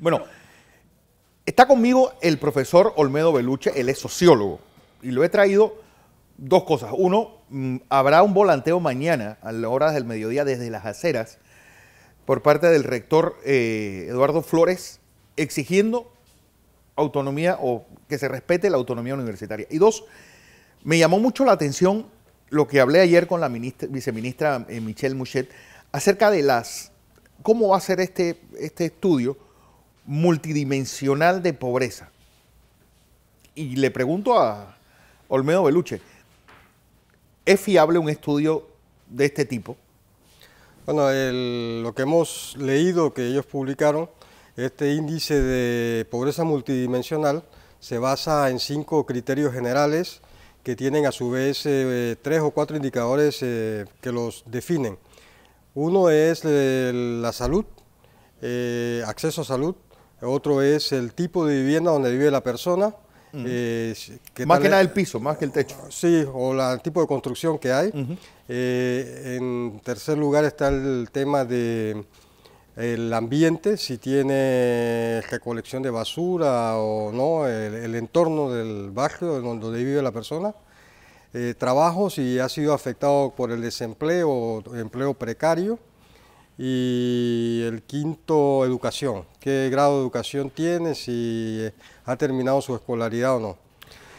Bueno, está conmigo el profesor Olmedo Beluche, él es sociólogo, y lo he traído dos cosas. Uno, mm, habrá un volanteo mañana a las horas del mediodía desde las aceras por parte del rector eh, Eduardo Flores exigiendo autonomía o que se respete la autonomía universitaria. Y dos, me llamó mucho la atención lo que hablé ayer con la viceministra eh, Michelle Mouchet acerca de las cómo va a ser este, este estudio multidimensional de pobreza. Y le pregunto a Olmedo Beluche, ¿es fiable un estudio de este tipo? Bueno, lo que hemos leído, que ellos publicaron, este índice de pobreza multidimensional se basa en cinco criterios generales que tienen a su vez eh, tres o cuatro indicadores eh, que los definen. Uno es eh, la salud, acceso a salud, otro es el tipo de vivienda donde vive la persona. Eh, más que nada el piso, más que el techo. Ah, sí, o el tipo de construcción que hay. Eh, en tercer lugar está el tema del ambiente, si tiene recolección este, de basura o no, el, entorno del barrio donde vive la persona. Eh, trabajo, si ha sido afectado por el desempleo o empleo precario y el quinto educación, qué grado de educación tiene, si eh, ha terminado su escolaridad o no.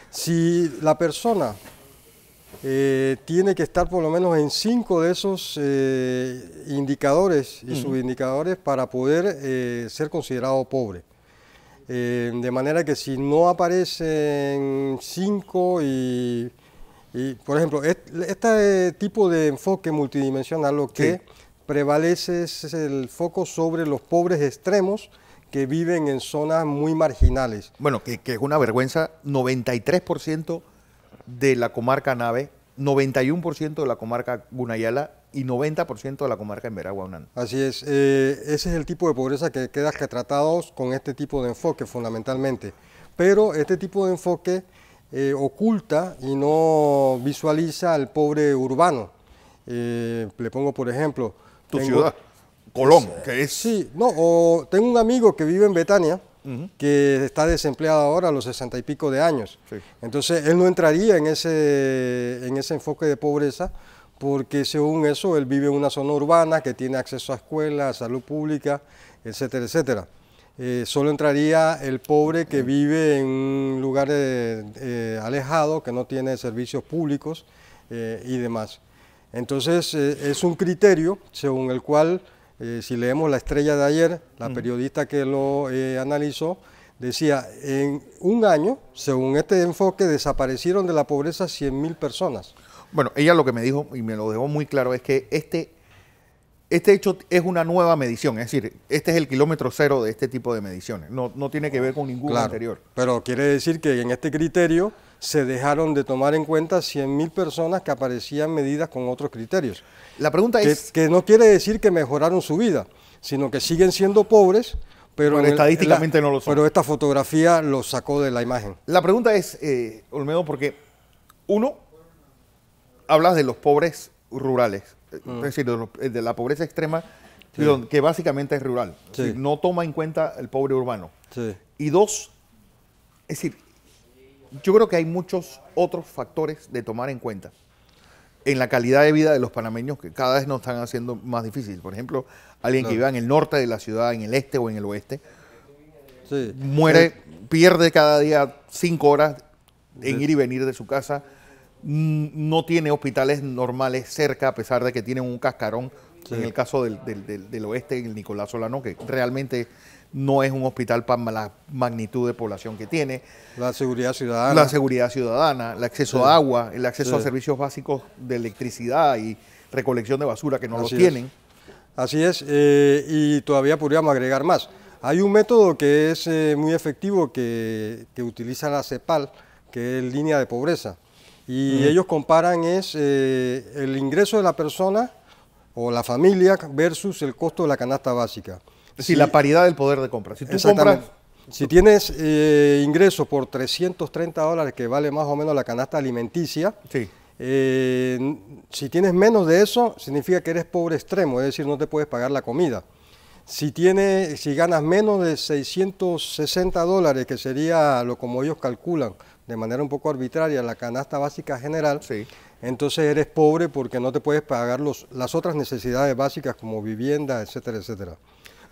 Si la persona eh, tiene que estar por lo menos en cinco de esos eh, indicadores y subindicadores para poder ser considerado pobre. de manera que si no aparecen cinco y, por ejemplo, este, tipo de enfoque multidimensional lo que prevalece el foco sobre los pobres extremos que viven en zonas muy marginales. Bueno, que, es una vergüenza, 93% de la comarca Nave, 91% de la comarca Gunayala y 90% de la comarca en Así es, eh, ese es el tipo de pobreza que queda retratado con este tipo de enfoque fundamentalmente. Pero este tipo de enfoque eh, oculta y no visualiza al pobre urbano. Eh, le pongo por ejemplo, tu ciudad, Colón, Sí, no, o tengo un amigo que vive en Betania, que está desempleado ahora a los sesenta y pico de años. Entonces, él no entraría en ese, en ese enfoque de pobreza, porque según eso, él vive en una zona urbana que tiene acceso a escuelas, salud pública, etcétera, etcétera. Eh, solo entraría el pobre que vive en un lugar eh, eh, alejado, que no tiene servicios públicos y demás. Entonces eh, es un criterio según el cual, eh, si leemos la estrella de ayer, la periodista que lo eh, analizó, decía, en un año, según este enfoque, desaparecieron de la pobreza 100.000 personas. Bueno, ella lo que me dijo y me lo dejó muy claro es que este, este hecho es una nueva medición, es decir, este es el kilómetro cero de este tipo de mediciones, no, tiene que ver con ningún anterior. Pero quiere decir que en este criterio se dejaron de tomar en cuenta 100.000 personas que aparecían medidas con otros criterios. La pregunta es... Que, no quiere decir que mejoraron su vida, sino que siguen siendo pobres, pero, estadísticamente no lo son. Pero esta fotografía lo sacó de la imagen. La pregunta es, eh, Olmedo, porque uno, hablas de los pobres rurales, eh, es decir, eh, de, la pobreza extrema, que básicamente es rural, no toma en cuenta el pobre urbano. Sí. Y dos, es decir, yo creo que hay muchos otros factores de tomar en cuenta en la calidad de vida de los panameños que cada vez nos están haciendo más difícil. Por ejemplo, alguien que vive en el norte de la ciudad, en el este o en el oeste, muere, pierde cada día cinco horas en ir y venir de su casa, mm, no tiene hospitales normales cerca, a pesar de que tiene un cascarón, en el caso del, del oeste, en el Nicolás Solano, que realmente no es un hospital para la magnitud de población que tiene. La seguridad ciudadana. La seguridad ciudadana, el acceso a agua, el acceso a servicios básicos de electricidad y recolección de basura que no lo los tienen. Así es, eh, y todavía podríamos agregar más. Hay un método que es eh, muy efectivo que, utiliza la CEPAL, que es línea de pobreza. Y ellos comparan es eh, el ingreso de la persona o la familia versus el costo de la canasta básica si la paridad del poder de compra. Si si tienes ingresos eh, ingreso por 330 dólares, que vale más o menos la canasta alimenticia, eh, si tienes menos de eso, significa que eres pobre extremo, es decir, no te puedes pagar la comida. Si, si ganas menos de 660 dólares, que sería lo como ellos calculan de manera un poco arbitraria la canasta básica general, entonces eres pobre porque no te puedes pagar los, las otras necesidades básicas como vivienda, etcétera, etcétera.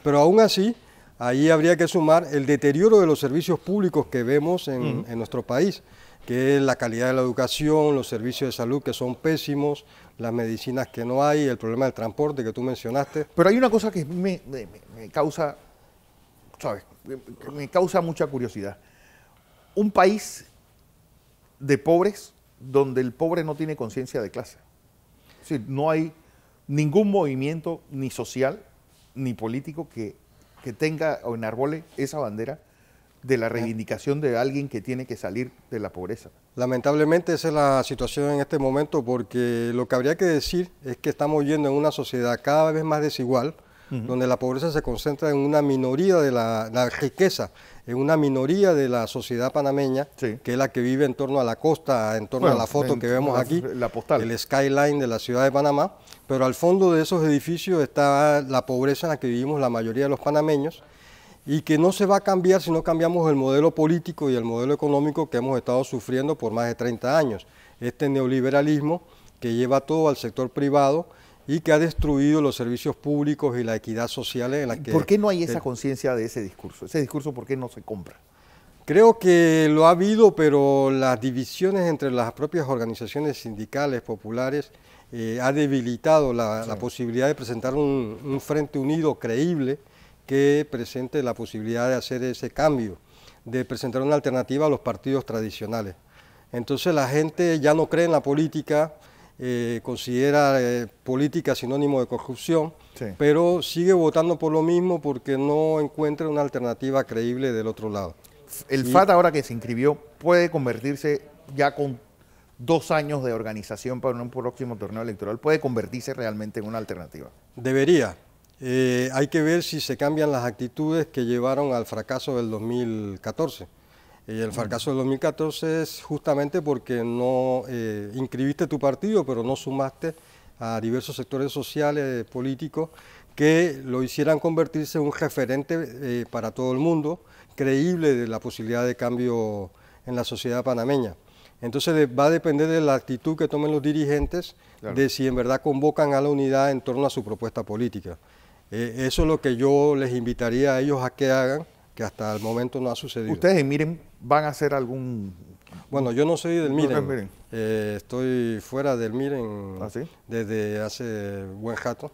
Pero aún así, ahí habría que sumar el deterioro de los servicios públicos que vemos en, nuestro país, que es la calidad de la educación, los servicios de salud que son pésimos, las medicinas que no hay, el problema del transporte que tú mencionaste. Pero hay una cosa que me, me causa, ¿sabes? Me causa mucha curiosidad. Un país de pobres donde el pobre no tiene conciencia de clase. Es decir, no hay ningún movimiento ni social ni político que, tenga o enarbole esa bandera de la reivindicación de alguien que tiene que salir de la pobreza. Lamentablemente esa es la situación en este momento porque lo que habría que decir es que estamos yendo en una sociedad cada vez más desigual, donde la pobreza se concentra en una minoría de la, riqueza, en una minoría de la sociedad panameña, que es la que vive en torno a la costa, en torno a la foto que vemos aquí, el skyline de la ciudad de Panamá, pero al fondo de esos edificios está la pobreza en la que vivimos la mayoría de los panameños y que no se va a cambiar si no cambiamos el modelo político y el modelo económico que hemos estado sufriendo por más de 30 años. Este neoliberalismo que lleva todo al sector privado y que ha destruido los servicios públicos y la equidad social en la que... ¿Por qué no hay esa conciencia de ese discurso? Ese discurso, ¿por qué no se compra? Creo que lo ha habido, pero las divisiones entre las propias organizaciones sindicales, populares, eh, ha debilitado la, posibilidad de presentar un, un, frente unido creíble que presente la posibilidad de hacer ese cambio, de presentar una alternativa a los partidos tradicionales. Entonces la gente ya no cree en la política, eh, considera eh, política sinónimo de corrupción, pero sigue votando por lo mismo porque no encuentra una alternativa creíble del otro lado. El FAT ahora que se inscribió puede convertirse ya con dos años de organización para un próximo torneo electoral, puede convertirse realmente en una alternativa. Debería, eh, hay que ver si se cambian las actitudes que llevaron al fracaso del 2014. Y el mm. fracaso del 2014 es justamente porque no eh, inscribiste tu partido, pero no sumaste a diversos sectores sociales, políticos, que lo hicieran convertirse en un referente eh, para todo el mundo, creíble de la posibilidad de cambio en la sociedad panameña. Entonces va a depender de la actitud que tomen los dirigentes, de si en verdad convocan a la unidad en torno a su propuesta política. Eh, eso es lo que yo les invitaría a ellos a que hagan, que hasta el momento no ha sucedido. Ustedes miren van a hacer algún... Bueno, yo no soy del Miren, eh, estoy fuera del Miren ¿Ah, desde hace buen rato.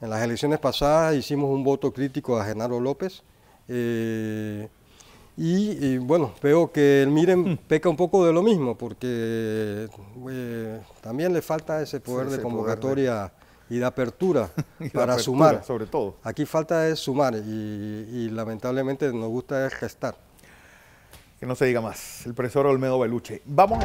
En las elecciones pasadas hicimos un voto crítico a Genaro López. Eh, y, bueno, veo que el Miren mm. peca un poco de lo mismo, porque eh, también le falta ese poder de convocatoria y de apertura para sumar. Sobre todo. Aquí falta es sumar y, y lamentablemente nos gusta es gestar. Que no se diga más. El profesor Olmedo Beluche. Vamos.